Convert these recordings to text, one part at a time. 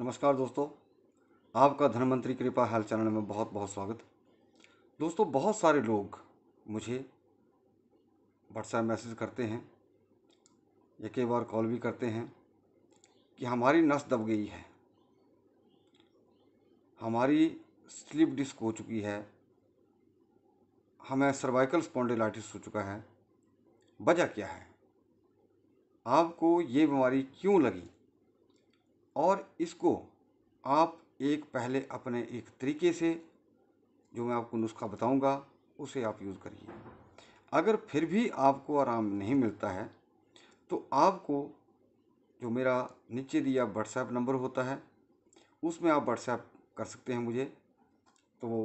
नमस्कार दोस्तों आपका धनमंत्री कृपा हेल्थ चैनल में बहुत बहुत स्वागत दोस्तों बहुत सारे लोग मुझे व्हाट्सएप मैसेज करते हैं या कई बार कॉल भी करते हैं कि हमारी नस दब गई है हमारी स्लिप डिस्क हो चुकी है हमें सर्वाइकल स्पॉन्डिलाइटिस हो चुका है वजह क्या है आपको ये बीमारी क्यों लगी और इसको आप एक पहले अपने एक तरीके से जो मैं आपको नुस्खा बताऊंगा उसे आप यूज़ करिए अगर फिर भी आपको आराम नहीं मिलता है तो आपको जो मेरा नीचे दिया व्हाट्सएप नंबर होता है उसमें आप व्हाट्सएप कर सकते हैं मुझे तो वो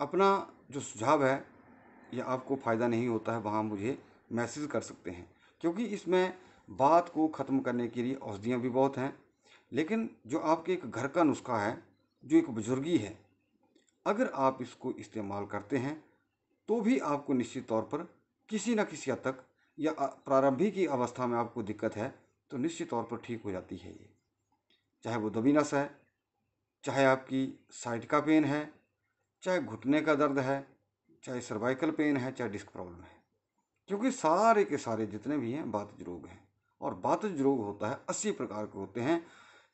अपना जो सुझाव है या आपको फ़ायदा नहीं होता है वहाँ मुझे मैसेज कर सकते हैं क्योंकि इसमें बात को ख़त्म करने के लिए औषधियाँ भी बहुत हैं लेकिन जो आपके एक घर का नुस्खा है जो एक बुजुर्गी है अगर आप इसको इस्तेमाल करते हैं तो भी आपको निश्चित तौर पर किसी न किसी हद तक या प्रारंभिक की अवस्था में आपको दिक्कत है तो निश्चित तौर पर ठीक हो जाती है ये चाहे वो दबीनस है चाहे आपकी साइड का पेन है चाहे घुटने का दर्द है चाहे सर्वाइकल पेन है चाहे डिस्क प्रॉब्लम है क्योंकि सारे के सारे जितने भी हैं बात रोग हैं और बातज रोग होता है अस्सी प्रकार के होते हैं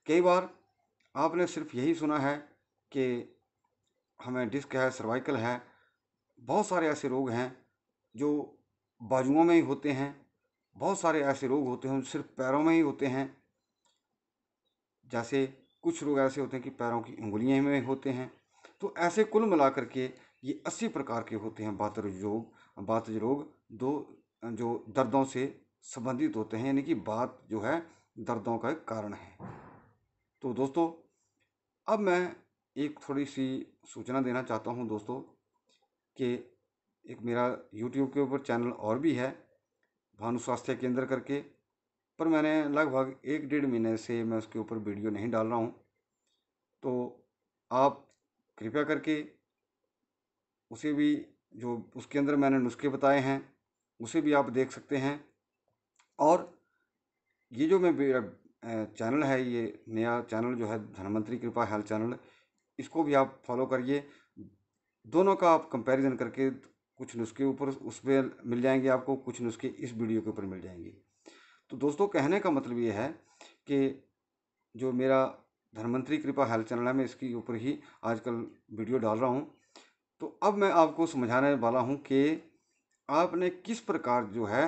कई बार आपने सिर्फ यही सुना है कि हमें डिस्क है सर्वाइकल है बहुत सारे ऐसे रोग हैं जो बाजुओं में ही होते हैं बहुत सारे ऐसे रोग होते हैं सिर्फ पैरों में ही होते हैं जैसे कुछ रोग ऐसे होते हैं कि पैरों की उंगलियों में होते हैं तो ऐसे कुल मिला के ये अस्सी प्रकार के होते हैं बातज रोग बातज रोग दो जो दर्दों से संबंधित होते हैं यानी कि बात जो है दर्दों का एक कारण है तो दोस्तों अब मैं एक थोड़ी सी सूचना देना चाहता हूँ दोस्तों कि एक मेरा यूट्यूब के ऊपर चैनल और भी है भानु स्वास्थ्य केंद्र करके पर मैंने लगभग एक डेढ़ महीने से मैं उसके ऊपर वीडियो नहीं डाल रहा हूँ तो आप कृपया करके उसे भी जो उसके अंदर मैंने नुस्खे बताए हैं उसे भी आप देख सकते हैं और ये जो मैं मेरा चैनल है ये नया चैनल जो है धनवंतरी कृपा हेल्थ चैनल इसको भी आप फॉलो करिए दोनों का आप कंपैरिजन करके कुछ नुस्खे ऊपर उस पर मिल जाएंगे आपको कुछ नुस्खे इस वीडियो के ऊपर मिल जाएंगे तो दोस्तों कहने का मतलब ये है कि जो मेरा धनवंतरी कृपा हेल्थ चैनल है मैं इसके ऊपर ही आजकल वीडियो डाल रहा हूँ तो अब मैं आपको समझाने वाला हूँ कि आपने किस प्रकार जो है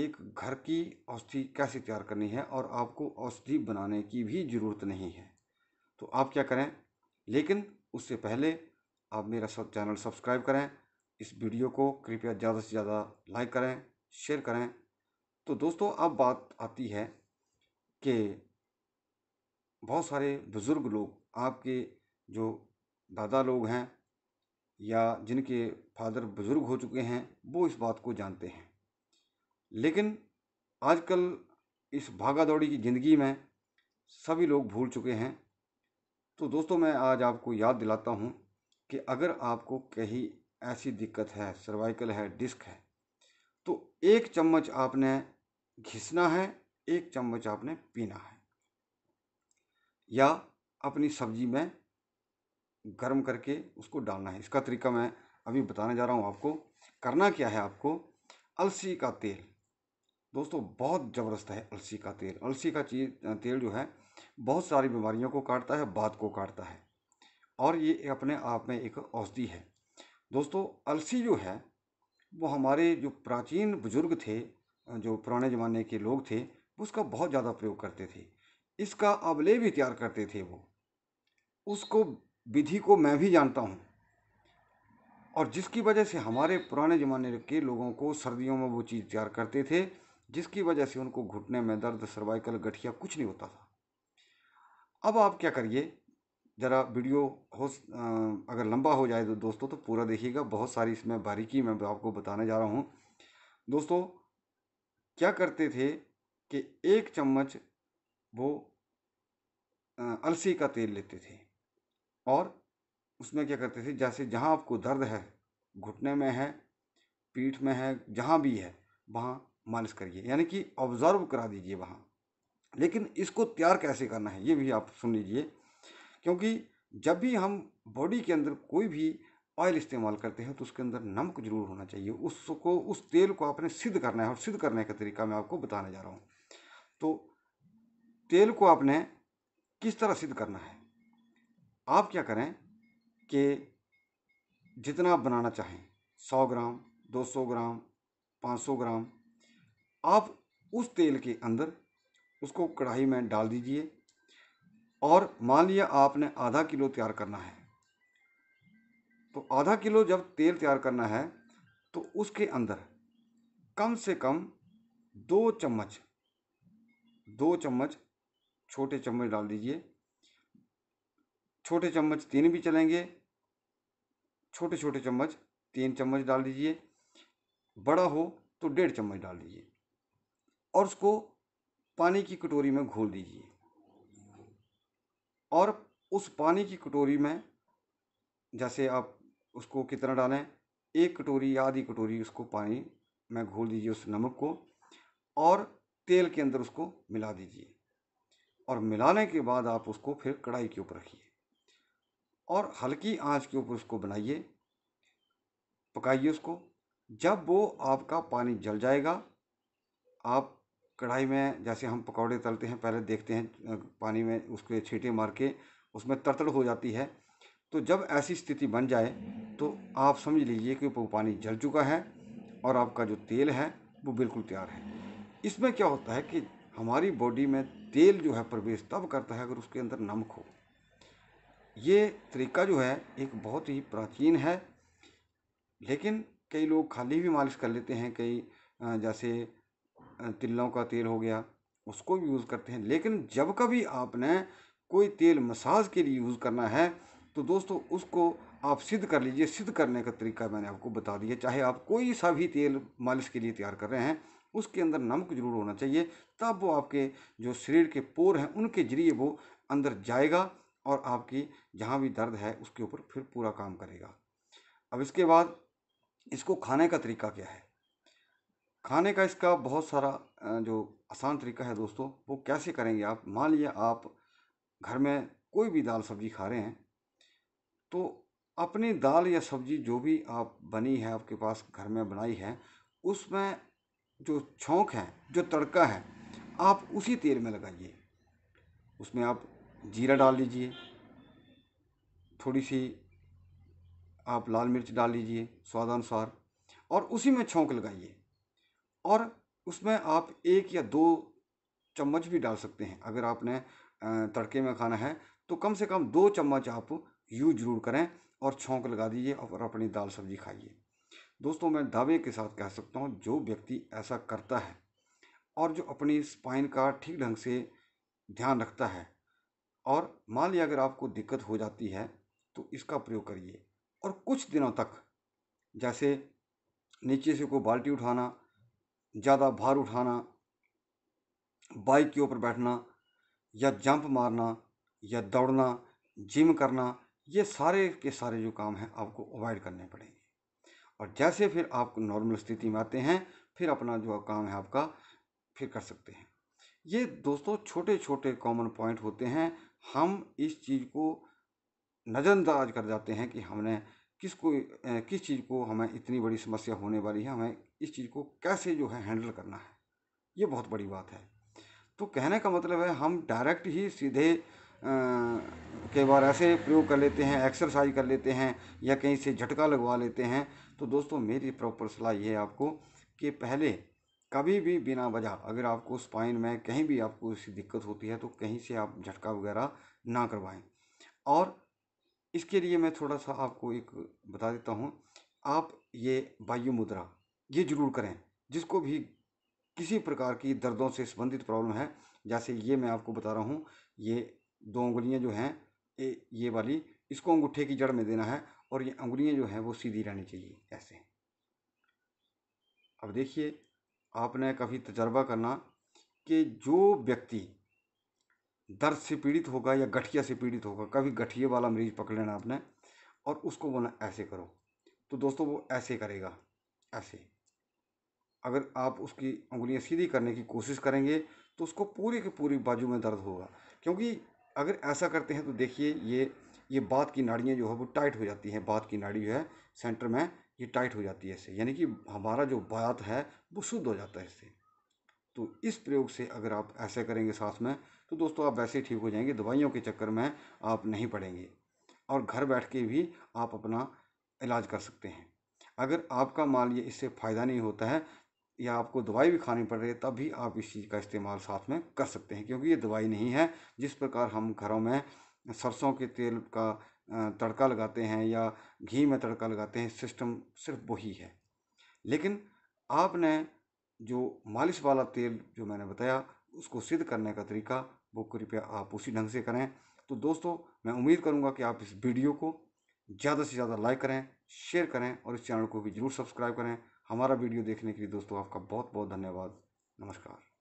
एक घर की औषधि कैसे तैयार करनी है और आपको औषधि बनाने की भी ज़रूरत नहीं है तो आप क्या करें लेकिन उससे पहले आप मेरा सब चैनल सब्सक्राइब करें इस वीडियो को कृपया ज़्यादा से ज़्यादा लाइक करें शेयर करें तो दोस्तों अब बात आती है कि बहुत सारे बुज़ुर्ग लोग आपके जो दादा लोग हैं या जिनके फादर बुज़ुर्ग हो चुके हैं वो इस बात को जानते हैं लेकिन आजकल इस भागा दौड़ी की ज़िंदगी में सभी लोग भूल चुके हैं तो दोस्तों मैं आज आपको याद दिलाता हूँ कि अगर आपको कहीं ऐसी दिक्कत है सर्वाइकल है डिस्क है तो एक चम्मच आपने घिसना है एक चम्मच आपने पीना है या अपनी सब्जी में गर्म करके उसको डालना है इसका तरीका मैं अभी बताने जा रहा हूँ आपको करना क्या है आपको अलसी का तेल दोस्तों बहुत ज़बरदस्त है अलसी का तेल अलसी का चीज तेल जो है बहुत सारी बीमारियों को काटता है बात को काटता है और ये अपने आप में एक औषधि है दोस्तों अलसी जो है वो हमारे जो प्राचीन बुजुर्ग थे जो पुराने ज़माने के लोग थे उसका बहुत ज़्यादा प्रयोग करते थे इसका अबले भी तैयार करते थे वो उसको विधि को मैं भी जानता हूँ और जिसकी वजह से हमारे पुराने ज़माने के लोगों को सर्दियों में वो चीज़ तैयार करते थे जिसकी वजह से उनको घुटने में दर्द सर्वाइकल गठिया कुछ नहीं होता था अब आप क्या करिए ज़रा वीडियो हो अगर लंबा हो जाए तो दोस्तों तो पूरा देखिएगा बहुत सारी इसमें बारीकी मैं आपको बताने जा रहा हूँ दोस्तों क्या करते थे कि एक चम्मच वो अलसी का तेल लेते थे और उसमें क्या करते थे जैसे जहाँ आपको दर्द है घुटने में है पीठ में है जहाँ भी है वहाँ मालिश करिए यानी कि ऑब्ज़र्व करा दीजिए वहाँ लेकिन इसको तैयार कैसे करना है ये भी आप सुन लीजिए क्योंकि जब भी हम बॉडी के अंदर कोई भी ऑयल इस्तेमाल करते हैं तो उसके अंदर नमक जरूर होना चाहिए उसको उस तेल को आपने सिद्ध करना है और सिद्ध करने का तरीका मैं आपको बताने जा रहा हूँ तो तेल को आपने किस तरह सिद्ध करना है आप क्या करें कि जितना आप बनाना चाहें सौ ग्राम दो सौ ग्राम पाँच सौ ग्राम आप उस तेल के अंदर उसको कढ़ाई में डाल दीजिए और मान लिया आपने आधा किलो तैयार करना है तो आधा किलो जब तेल तैयार करना है तो उसके अंदर कम से कम दो चम्मच दो चम्मच छोटे चम्मच डाल दीजिए छोटे चम्मच तीन भी चलेंगे छोटे छोटे चम्मच तीन चम्मच डाल दीजिए बड़ा हो तो डेढ़ चम्मच डाल दीजिए और उसको पानी की कटोरी में घोल दीजिए और उस पानी की कटोरी में जैसे आप उसको कितना डालें एक कटोरी या आधी कटोरी उसको पानी में घोल दीजिए उस नमक को और तेल के अंदर उसको मिला दीजिए और मिलाने के बाद आप उसको फिर कढ़ाई के ऊपर रखिए और हल्की आंच के ऊपर उसको बनाइए पकाइए उसको जब वो आपका पानी जल जाएगा आप कढ़ाई में जैसे हम पकौड़े तलते हैं पहले देखते हैं पानी में उसके छीटे मार के उसमें तड़तड़ हो जाती है तो जब ऐसी स्थिति बन जाए तो आप समझ लीजिए कि वो पानी जल चुका है और आपका जो तेल है वो बिल्कुल तैयार है इसमें क्या होता है कि हमारी बॉडी में तेल जो है प्रवेश तब करता है अगर उसके अंदर नमक हो ये तरीका जो है एक बहुत ही प्राचीन है लेकिन कई लोग खाली भी मालिश कर लेते हैं कई जैसे तिलों का तेल हो गया उसको भी यूज़ करते हैं लेकिन जब कभी आपने कोई तेल मसाज के लिए यूज़ करना है तो दोस्तों उसको आप सिद्ध कर लीजिए सिद्ध करने का तरीका मैंने आपको बता दिया चाहे आप कोई सा भी तेल मालिश के लिए तैयार कर रहे हैं उसके अंदर नमक जरूर होना चाहिए तब वो आपके जो शरीर के पोर हैं उनके जरिए वो अंदर जाएगा और आपकी जहाँ भी दर्द है उसके ऊपर फिर पूरा काम करेगा अब इसके बाद इसको खाने का तरीका क्या है खाने का इसका बहुत सारा जो आसान तरीका है दोस्तों वो कैसे करेंगे आप मान लीजिए आप घर में कोई भी दाल सब्जी खा रहे हैं तो अपनी दाल या सब्जी जो भी आप बनी है आपके पास घर में बनाई है उसमें जो छोंक है जो तड़का है आप उसी तेल में लगाइए उसमें आप जीरा डाल लीजिए थोड़ी सी आप लाल मिर्च डाल लीजिए स्वादानुसार और उसी में छोंक लगाइए और उसमें आप एक या दो चम्मच भी डाल सकते हैं अगर आपने तड़के में खाना है तो कम से कम दो चम्मच आप यूज ज़रूर करें और छोंक लगा दीजिए और अपनी दाल सब्जी खाइए दोस्तों मैं दावे के साथ कह सकता हूँ जो व्यक्ति ऐसा करता है और जो अपनी स्पाइन का ठीक ढंग से ध्यान रखता है और मान लिया अगर आपको दिक्कत हो जाती है तो इसका प्रयोग करिए और कुछ दिनों तक जैसे नीचे से कोई बाल्टी उठाना ज़्यादा भार उठाना बाइक के ऊपर बैठना या जंप मारना या दौड़ना जिम करना ये सारे के सारे जो काम हैं आपको अवॉइड करने पड़ेंगे और जैसे फिर आप नॉर्मल स्थिति में आते हैं फिर अपना जो काम है आपका फिर कर सकते हैं ये दोस्तों छोटे छोटे कॉमन पॉइंट होते हैं हम इस चीज़ को नज़रअंदाज कर जाते हैं कि हमने किसको किस चीज़ को हमें इतनी बड़ी समस्या होने वाली है हमें इस चीज़ को कैसे जो है हैंडल करना है ये बहुत बड़ी बात है तो कहने का मतलब है हम डायरेक्ट ही सीधे कई बार ऐसे प्रयोग कर लेते हैं एक्सरसाइज कर लेते हैं या कहीं से झटका लगवा लेते हैं तो दोस्तों मेरी प्रॉपर सलाह ये है आपको कि पहले कभी भी बिना वजह अगर आपको स्पाइन में कहीं भी आपको इसकी दिक्कत होती है तो कहीं से आप झटका वगैरह ना करवाएं और इसके लिए मैं थोड़ा सा आपको एक बता देता हूँ आप ये वायु मुद्रा ये ज़रूर करें जिसको भी किसी प्रकार की दर्दों से संबंधित प्रॉब्लम है जैसे ये मैं आपको बता रहा हूँ ये दो उंगलियाँ जो हैं ये वाली इसको अंगूठे की जड़ में देना है और ये उंगलियाँ जो हैं वो सीधी रहनी चाहिए ऐसे अब देखिए आपने कभी तजर्बा करना कि जो व्यक्ति दर्द से पीड़ित होगा या गठिया से पीड़ित होगा कभी गठिए वाला मरीज पकड़ लेना आपने और उसको बोलना ऐसे करो तो दोस्तों वो ऐसे करेगा ऐसे अगर आप उसकी उंगलियां सीधी करने की कोशिश करेंगे तो उसको पूरी की पूरी बाजू में दर्द होगा क्योंकि अगर ऐसा करते हैं तो देखिए ये ये बात की नाड़ियाँ जो है वो टाइट हो जाती हैं बात की नाड़ी जो है सेंटर में ये टाइट हो जाती है इससे यानी कि हमारा जो बात है वो शुद्ध हो जाता है इससे तो इस प्रयोग से अगर आप ऐसे करेंगे सांस में तो दोस्तों आप वैसे ही ठीक हो जाएंगे दवाइयों के चक्कर में आप नहीं पड़ेंगे और घर बैठ के भी आप अपना इलाज कर सकते हैं अगर आपका मान लिए इससे फ़ायदा नहीं होता है या आपको दवाई भी खानी पड़ रही है तब भी आप इस चीज़ का इस्तेमाल साथ में कर सकते हैं क्योंकि ये दवाई नहीं है जिस प्रकार हम घरों में सरसों के तेल का तड़का लगाते हैं या घी में तड़का लगाते हैं सिस्टम सिर्फ वही है लेकिन आपने जो मालिश वाला तेल जो मैंने बताया उसको सिद्ध करने का तरीका वो कृपया आप उसी ढंग से करें तो दोस्तों मैं उम्मीद करूँगा कि आप इस वीडियो को ज़्यादा से ज़्यादा लाइक करें शेयर करें और इस चैनल को भी ज़रूर सब्सक्राइब करें हमारा वीडियो देखने के लिए दोस्तों आपका बहुत बहुत धन्यवाद नमस्कार